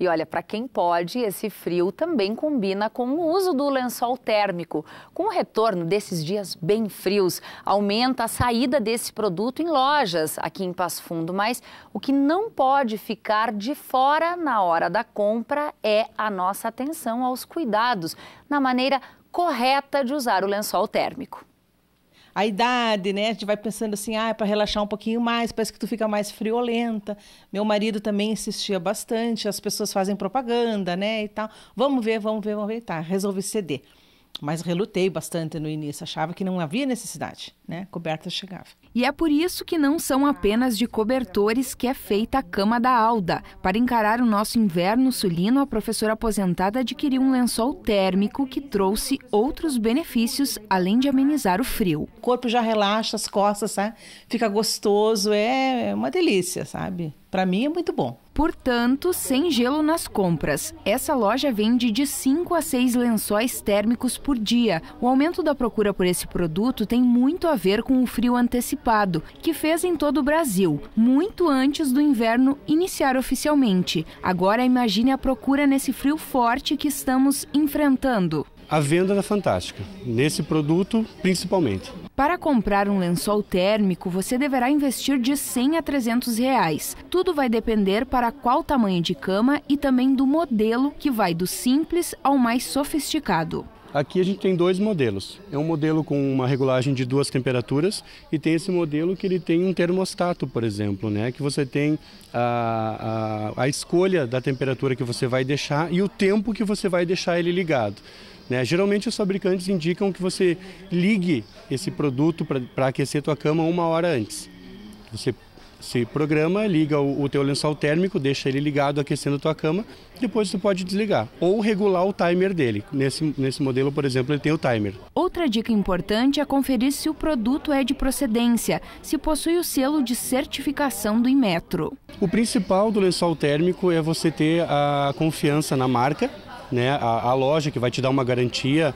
E olha, para quem pode, esse frio também combina com o uso do lençol térmico. Com o retorno desses dias bem frios, aumenta a saída desse produto em lojas aqui em Passo Fundo, mas o que não pode ficar de fora na hora da compra é a nossa atenção aos cuidados na maneira correta de usar o lençol térmico a idade, né? A gente vai pensando assim, ah, é para relaxar um pouquinho mais, parece que tu fica mais friolenta. Meu marido também insistia bastante, as pessoas fazem propaganda, né, e tal. Vamos ver, vamos ver, vamos ver, tá. Resolvi ceder. Mas relutei bastante no início, achava que não havia necessidade, né? Coberta chegava. E é por isso que não são apenas de cobertores que é feita a cama da Alda. Para encarar o nosso inverno sulino, a professora aposentada adquiriu um lençol térmico que trouxe outros benefícios, além de amenizar o frio. O corpo já relaxa, as costas, sabe? Fica gostoso, é uma delícia, sabe? Para mim é muito bom. Portanto, sem gelo nas compras. Essa loja vende de 5 a 6 lençóis térmicos por dia. O aumento da procura por esse produto tem muito a ver com o frio antecipado, que fez em todo o Brasil, muito antes do inverno iniciar oficialmente. Agora imagine a procura nesse frio forte que estamos enfrentando a venda da Fantástica, nesse produto principalmente. Para comprar um lençol térmico, você deverá investir de 100 a 300 reais. Tudo vai depender para qual tamanho de cama e também do modelo, que vai do simples ao mais sofisticado. Aqui a gente tem dois modelos. É um modelo com uma regulagem de duas temperaturas e tem esse modelo que ele tem um termostato, por exemplo, né? Que você tem a, a, a escolha da temperatura que você vai deixar e o tempo que você vai deixar ele ligado. Né? Geralmente os fabricantes indicam que você ligue esse produto para aquecer tua cama uma hora antes. Você se programa, liga o, o teu lençol térmico, deixa ele ligado aquecendo tua cama, depois você pode desligar ou regular o timer dele. Nesse, nesse modelo, por exemplo, ele tem o timer. Outra dica importante é conferir se o produto é de procedência, se possui o selo de certificação do Inmetro. O principal do lençol térmico é você ter a confiança na marca né, a, a loja que vai te dar uma garantia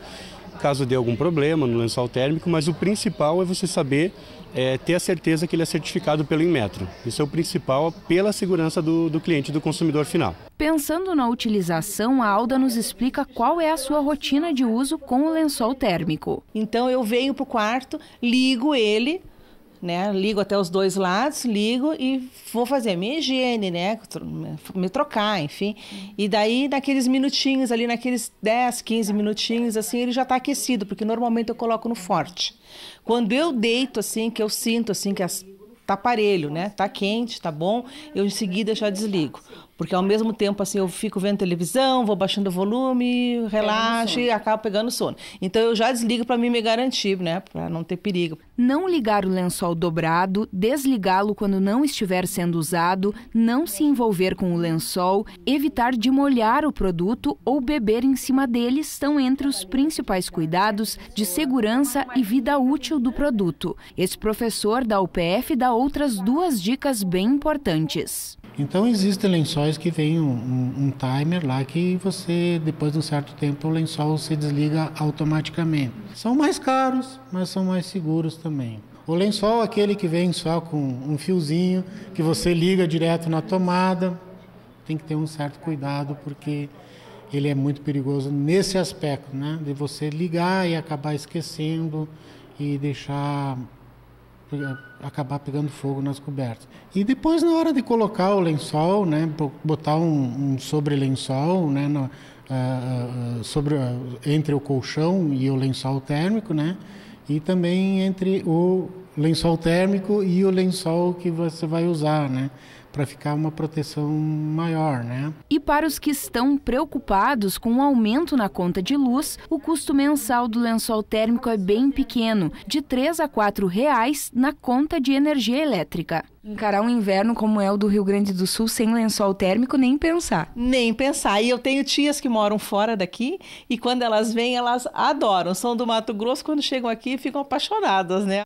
caso dê algum problema no lençol térmico, mas o principal é você saber é, ter a certeza que ele é certificado pelo Inmetro. Isso é o principal pela segurança do, do cliente, do consumidor final. Pensando na utilização, a Alda nos explica qual é a sua rotina de uso com o lençol térmico. Então eu venho para o quarto, ligo ele, né? Ligo até os dois lados, ligo e vou fazer minha higiene, né? Me trocar, enfim. E daí, naqueles minutinhos ali, naqueles 10, 15 minutinhos, assim, ele já está aquecido, porque normalmente eu coloco no forte. Quando eu deito, assim, que eu sinto, assim, que as, tá parelho, né? Tá quente, tá bom, eu em seguida já desligo. Porque ao mesmo tempo, assim, eu fico vendo televisão, vou baixando o volume, relaxo e acabo pegando sono. Então eu já desligo para mim me garantir, né? Para não ter perigo. Não ligar o lençol dobrado, desligá-lo quando não estiver sendo usado, não se envolver com o lençol, evitar de molhar o produto ou beber em cima dele estão entre os principais cuidados de segurança e vida útil do produto. Esse professor da UPF dá outras duas dicas bem importantes. Então existem lençóis que vem um, um, um, timer lá que você, depois de um certo tempo, o lençol se desliga automaticamente. São mais caros, mas são mais seguros também. O lençol aquele que vem só com um fiozinho, que você liga direto na tomada, tem que ter um certo cuidado porque ele é muito perigoso nesse aspecto, né? De você ligar e acabar esquecendo e deixar eh, acabar pegando fogo nas cobertas. E depois, na hora de colocar o lençol, né, botar um, um sobre-lençol né, uh, uh, sobre, uh, entre o colchão e o lençol térmico, né, e também entre o lençol térmico e o lençol que você vai usar, né? para ficar uma proteção maior, né? E para os que estão preocupados com o um aumento na conta de luz, o custo mensal do lençol térmico é bem pequeno, de 3 a R$ reais na conta de energia elétrica. Encarar um inverno como é o do Rio Grande do Sul sem lençol térmico, nem pensar. Nem pensar. E eu tenho tias que moram fora daqui e quando elas vêm, elas adoram. São do Mato Grosso, quando chegam aqui ficam apaixonadas, né?